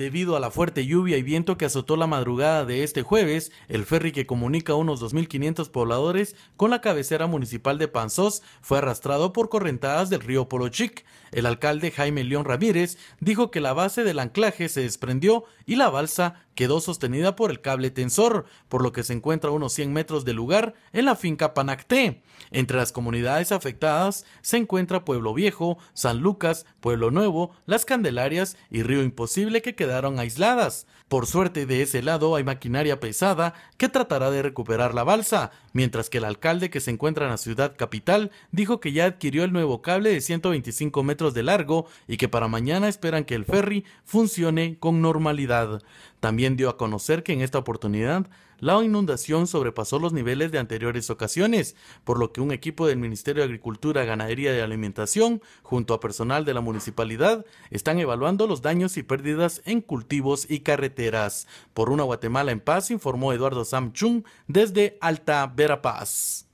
Debido a la fuerte lluvia y viento que azotó la madrugada de este jueves, el ferry que comunica a unos 2.500 pobladores con la cabecera municipal de Panzós fue arrastrado por correntadas del río Polochic. El alcalde Jaime León Ramírez dijo que la base del anclaje se desprendió y la balsa quedó sostenida por el cable tensor, por lo que se encuentra a unos 100 metros del lugar en la finca Panacté. Entre las comunidades afectadas se encuentra Pueblo Viejo, San Lucas, Pueblo Nuevo, Las Candelarias y Río Imposible que queda quedaron aisladas. Por suerte de ese lado hay maquinaria pesada que tratará de recuperar la balsa, mientras que el alcalde que se encuentra en la ciudad capital dijo que ya adquirió el nuevo cable de 125 metros de largo y que para mañana esperan que el ferry funcione con normalidad. También dio a conocer que en esta oportunidad la inundación sobrepasó los niveles de anteriores ocasiones, por lo que un equipo del Ministerio de Agricultura, Ganadería y Alimentación, junto a personal de la municipalidad, están evaluando los daños y pérdidas en cultivos y carreteras. Por una Guatemala en paz, informó Eduardo Samchung desde Alta Verapaz.